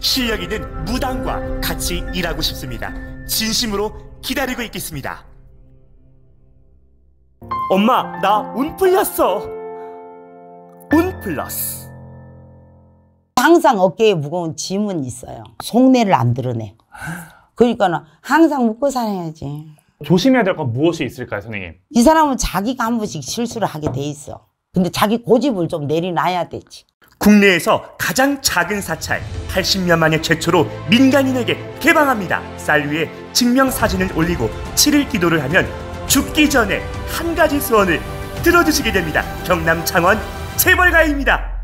실력 있는 무당과 같이 일하고 싶습니다. 진심으로 기다리고 있겠습니다. 엄마, 나 운 풀렸어. 운 플러스. 항상 어깨에 무거운 짐은 있어요. 속내를 안 드러내. 그러니까 항상 묻고 살아야지. 조심해야 될 건 무엇이 있을까요, 선생님? 이 사람은 자기가 한 번씩 실수를 하게 돼 있어. 근데 자기 고집을 좀 내리놔야 되지. 국내에서 가장 작은 사찰 80년 만에 최초로 민간인에게 개방합니다. 쌀 위에 증명 사진을 올리고 7일 기도를 하면 죽기 전에 한 가지 소원을 들어주시게 됩니다. 경남 창원 재벌가입니다.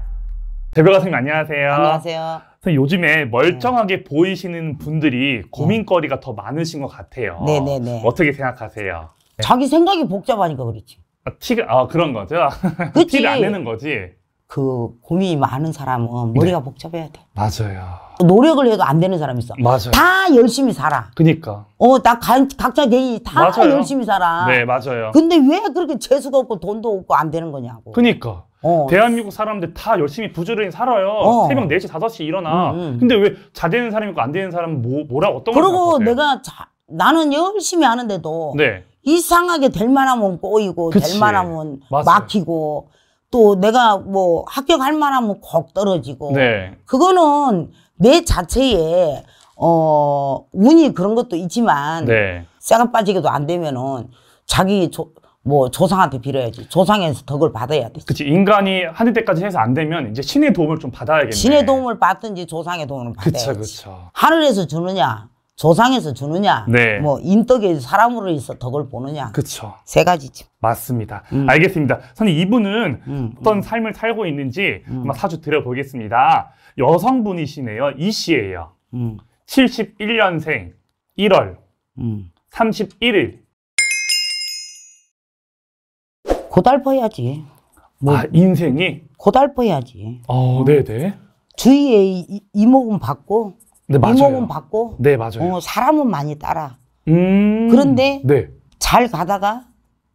재벌가 선생님 안녕하세요. 안녕하세요. 선생님 요즘에 네. 멀쩡하게 네. 보이시는 분들이 네. 고민거리가 네. 더 많으신 것 같아요. 네네네. 네, 어떻게 생각하세요? 자기 생각이 복잡하니까 그렇지. 아, 티가 아 그런 거죠. 그치. 티를 안 내는 거지. 그 고민이 많은 사람은 머리가 네. 복잡해야 돼. 맞아요. 노력을 해도 안 되는 사람 있어. 맞아요. 다 열심히 살아. 그니까. 어, 나 가, 각자 개인이 다 맞아요. 열심히 살아. 네, 맞아요. 근데 왜 그렇게 재수가 없고 돈도 없고 안 되는 거냐고. 그니까. 어. 대한민국 사람들 다 열심히 부지런히 살아요. 어. 새벽 4시, 5시 일어나. 음, 음. 근데 왜 잘 되는 사람이고 있안 되는 사람은 뭐, 뭐라 어떤 거라고 그리고 내가 자, 나는 열심히 하는데도 네. 이상하게 될 만하면 꼬이고 그치. 될 만하면 맞아요. 막히고 또 내가 뭐 합격할 만하면 걱 떨어지고 네. 그거는 내 자체에 어 운이 그런 것도 있지만 네. 쇠가 빠지게도 안 되면은 자기 조, 뭐 조상한테 빌어야지 조상에서 덕을 받아야 돼. 그렇지 인간이 하는 데까지 해서 안 되면 이제 신의 도움을 좀 받아야겠네. 신의 도움을 받든지 조상의 도움을 받아야지. 그쵸, 그쵸. 하늘에서 주느냐 조상에서 주느냐, 네. 뭐인덕의 사람으로 있어 덕을 보느냐, 그렇죠. 세 가지죠. 맞습니다. 음. 알겠습니다. 선생님 이분은 음, 음. 어떤 음. 삶을 살고 있는지 음. 한번 사주 드려보겠습니다 여성분이시네요. 이 씨예요. 71년생 1월 31일. 고달퍼야지. 뭐, 아 인생이 고달퍼야지. 어, 어. 네네. 주위에 이목은 받고 네, 맞아요. 이은 받고 네, 맞아요. 어, 사람은 많이 따라. 음. 그런데 네. 잘 가다가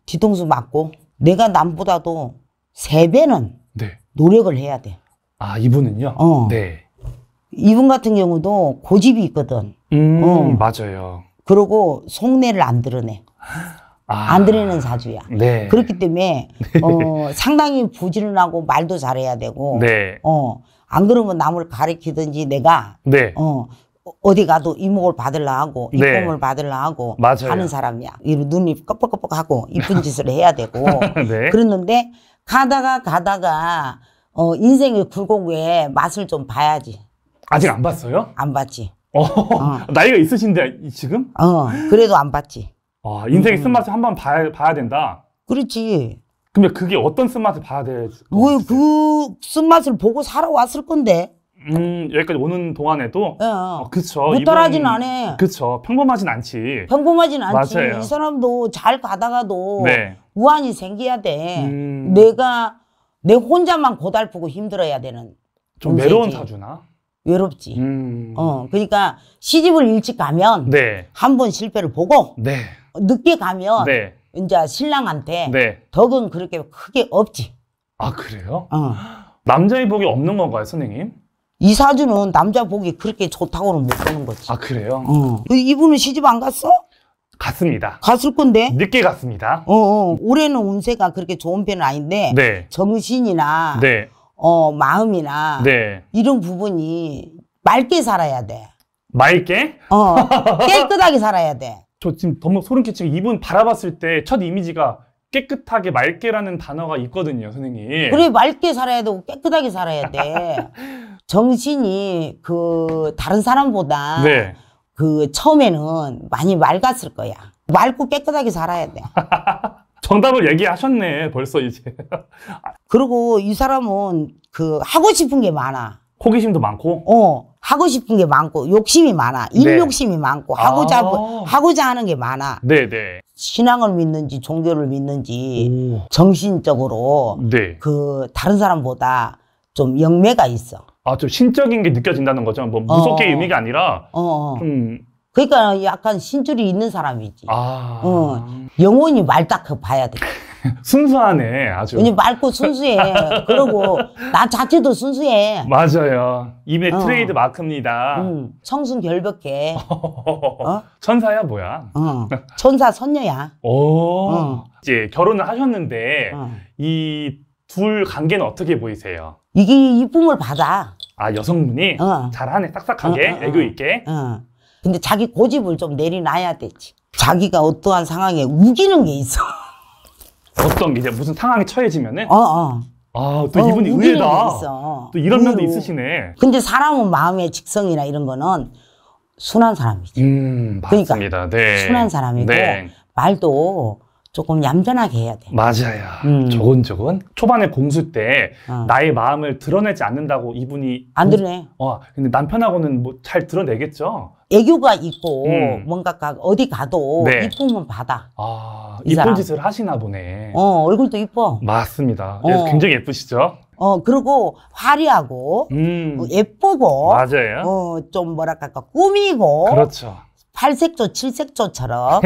뒤통수 맞고 내가 남보다도 세 배는 네. 노력을 해야 돼. 아, 이분은요? 어. 네. 이분 같은 경우도 고집이 있거든. 음, 어. 맞아요. 그리고 속내를 안 드러내. 아, 안 드리는 사주야. 네. 그렇기 때문에 네. 어, 상당히 부지런하고 말도 잘해야 되고 네. 어, 안 그러면 남을 가리키든지 내가 네. 어, 어디 가도 이목을 받을라 하고 이쁨을 네. 받을라 하고 맞아요. 하는 사람이야. 이 눈이 껍벅껍벅하고 이쁜 짓을 해야 되고 네. 그랬는데 가다가 가다가 어, 인생의 굴곡에 맛을 좀 봐야지. 아직 안 봤어요? 안 봤지. 어, 어. 나이가 있으신데 지금? 어, 그래도 안 봤지. 아, 인생의 쓴맛을 한번 봐야, 봐야 된다. 그렇지. 근데 그게 어떤 쓴맛을 봐야 돼? 왜그 어, 그 쓴맛을 보고 살아왔을 건데. 음 여기까지 오는 동안에도 예. 어, 그쵸 못따라진 않아. 그쵸 평범하진 않지 평범하진 않지. 맞아요. 이 사람도 잘 가다가도 네 우환이 생겨야 돼. 음. 내가 내 혼자만 고달프고 힘들어야 되는 좀 외로운 사주나 외롭지. 음. 어, 그러니까 시집을 일찍 가면 네. 한번 실패를 보고 네. 늦게 가면 네. 이제 신랑한테 네. 덕은 그렇게 크게 없지. 아 그래요? 어. 남자의 복이 없는 건가요, 선생님? 이사주는 남자 복이 그렇게 좋다고는 못 보는 거지. 아 그래요? 어. 이분은 시집 안 갔어? 갔습니다. 갔을 건데? 늦게 갔습니다. 어, 어. 올해는 운세가 그렇게 좋은 편은 아닌데 네. 정신이나 네. 어, 마음이나 네. 이런 부분이 맑게 살아야 돼. 맑게? 어, 깨끗하게 살아야 돼. 저 지금 너무 소름 끼치고 이분 바라봤을 때 첫 이미지가 깨끗하게 맑게라는 단어가 있거든요, 선생님. 그래 맑게 살아야 되고 깨끗하게 살아야 돼. 정신이 그 다른 사람보다 네. 그 처음에는 많이 맑았을 거야. 맑고 깨끗하게 살아야 돼. 정답을 얘기하셨네, 벌써 이제. 그리고 이 사람은 그 하고 싶은 게 많아. 호기심도 많고. 어. 하고 싶은 게 많고 욕심이 많아. 일 네. 욕심이 많고 하고자 아. 하고자 하는 게 많아. 네, 네. 신앙을 믿는지 종교를 믿는지 오. 정신적으로 네. 그 다른 사람보다 좀 영매가 있어. 아, 좀 신적인 게 느껴진다는 거죠. 뭐 무섭게 어. 의미가 아니라 어. 어. 좀 그러니까 약간 신줄이 있는 사람이지. 아. 어. 영혼이 말딱 그 봐야 돼. 순수하네, 아주. 언니 맑고 순수해. 그러고 나 자체도 순수해. 맞아요. 입에 어. 트레이드 마크입니다. 응. 음, 청순 결벽해. 어? 천사야 뭐야? 어. 천사 선녀야. 어. 이제 결혼을 하셨는데 어. 이둘 관계는 어떻게 보이세요? 이게 이쁨을 받아. 아 여성분이 어. 잘하네, 싹싹하게, 어, 어, 어. 애교 있게. 어. 근데 자기 고집을 좀 내려놔야 되지. 자기가 어떠한 상황에 우기는 게 있어. 어떤 게 이제 무슨 상황에 처해지면은 어, 어. 아, 또 어, 이분이 의외다. 있어. 또 이런 면도 의외로. 음. 있으시네. 근데 사람은 마음의 직성이나 이런 거는 순한 사람이지. 음, 그러니까 맞습니다. 그러니까 네. 순한 사람이고 네. 말도 조금 얌전하게 해야 돼. 맞아요. 음. 조곤조곤. 초반에 공수 때 어. 나의 마음을 드러내지 않는다고 이분이 안 드러내. 어, 근데 남편하고는 뭐 잘 드러내겠죠. 애교가 있고 음. 뭔가 가, 어디 가도 네. 이쁨은 받아. 아, 이쁜 짓을 하시나 보네. 어, 얼굴도 이뻐. 맞습니다. 어. 굉장히 예쁘시죠? 어, 그리고 화려하고 음. 예쁘고 맞아요. 어, 좀 뭐랄까 꾸미고 그렇죠. 팔색조, 칠색조처럼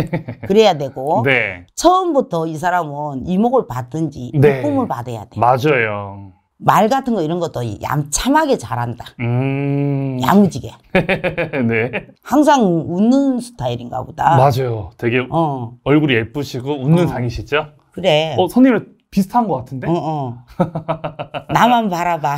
그래야 되고 네. 처음부터 이 사람은 이목을 받든지 네. 꿈을 받아야 돼요. 맞아요. 말 같은 거 이런 것도 얌참하게 잘한다. 음... 야무지게. 네. 항상 웃는 스타일인가 보다. 맞아요. 되게 어. 얼굴이 예쁘시고 웃는 어. 상이시죠? 그래. 어, 선생님 비슷한 것 같은데? 어, 어. 나만 바라봐.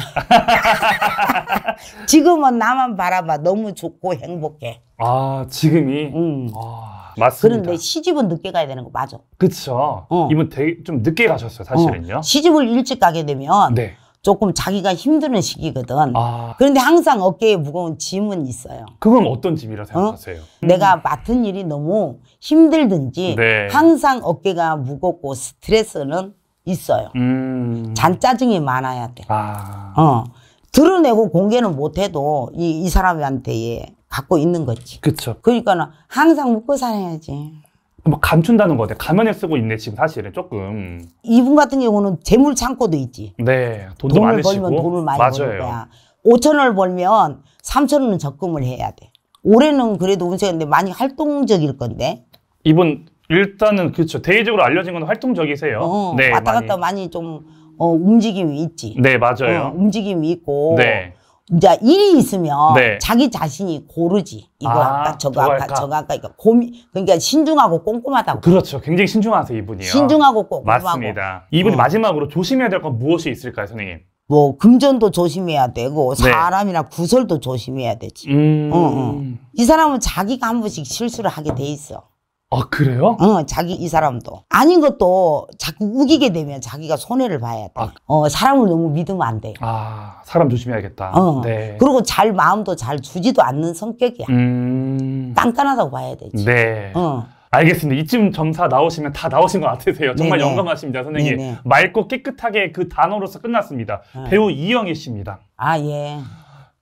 지금은 나만 바라봐. 너무 좋고 행복해. 아, 지금이? 응. 아, 맞습니다. 그런데 시집은 늦게 가야 되는 거 맞아. 그쵸. 어. 이분 되게 좀 늦게 가셨어요, 사실은요. 어. 시집을 일찍 가게 되면 네. 조금 자기가 힘드는 시기거든. 아. 그런데 항상 어깨에 무거운 짐은 있어요. 그건 어떤 짐이라 어? 생각하세요? 음. 내가 맡은 일이 너무 힘들든지 네. 항상 어깨가 무겁고 스트레스는 있어요. 음. 잔짜증이 많아야 돼. 아. 어. 드러내고 공개는 못해도 이, 이 사람한테 갖고 있는 거지. 그쵸. 그러니까는 항상 묻고 살아야지. 뭐 감춘다는 거네. 가면을 쓰고 있네 지금 사실은 조금. 이분 같은 경우는 재물 창고도 있지. 네. 돈도 돈을 많으시고. 벌면 돈을 많이 벌어요 버는 거야. 5천 원을 벌면 3천 원은 적금을 해야 돼. 올해는 그래도 운세인데 많이 활동적일 건데. 이분 일단은 그렇죠. 대외적으로 알려진 건 활동적이세요. 어, 네, 왔다 갔다 많이, 많이 좀 어, 움직임이 있지. 네, 맞아요. 어, 움직임이 있고. 네. 이제 일이 있으면 네. 자기 자신이 고르지 이거 아, 할까 저거 아까 할까 저거 아까 이거 그러니까 고민 그러니까 신중하고 꼼꼼하다고 그렇죠 굉장히 신중하세요 이분이요 신중하고 꼼꼼하고 맞습니다 이분이 어. 마지막으로 조심해야 될 건 무엇이 있을까요 선생님 뭐 금전도 조심해야 되고 네. 사람이나 구설도 조심해야 되지 음... 어, 어. 이 사람은 자기가 한 번씩 실수를 하게 돼 있어 아 그래요? 어 자기 이 사람도 아닌 것도 자꾸 우기게 되면 자기가 손해를 봐야 돼. 아. 어 사람을 너무 믿으면 안 돼. 요아 사람 조심해야겠다. 어. 네. 그리고 잘 마음도 잘 주지도 않는 성격이야. 음... 땅따하다고 봐야 되지. 네. 어. 알겠습니다. 이쯤 점사 나오시면 다 나오신 것 같으세요. 정말 네네. 영감하십니다, 선생님. 네네. 맑고 깨끗하게 그 단어로서 끝났습니다. 어. 배우 이영애 씨입니다. 아 예.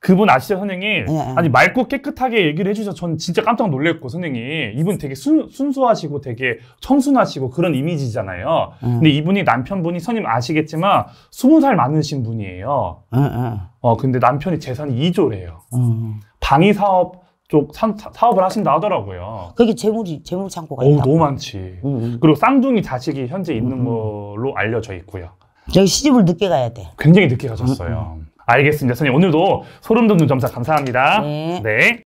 그분 아시죠 선생님? 예, 예. 아니 맑고 깨끗하게 얘기를 해주셔서 저는 진짜 깜짝 놀랐고 선생님 이분 되게 순, 순수하시고 되게 청순하시고 그런 이미지잖아요. 음. 근데 이분이 남편분이 선생님 아시겠지만 스무 살 많으신 분이에요. 음, 어 근데 남편이 재산이 2조래요. 음. 어. 방위 사업 쪽 사, 업을 하신다 하더라고요. 그게 재물이 재물 창고가 있다. 너무 많지. 음, 음. 그리고 쌍둥이 자식이 현재 있는 음, 걸로 알려져 있고요. 저기 시집을 늦게 가야 돼. 굉장히 늦게 가셨어요. 알겠습니다. 선생님 오늘도 소름 돋는 점사 감사합니다. 네. 네.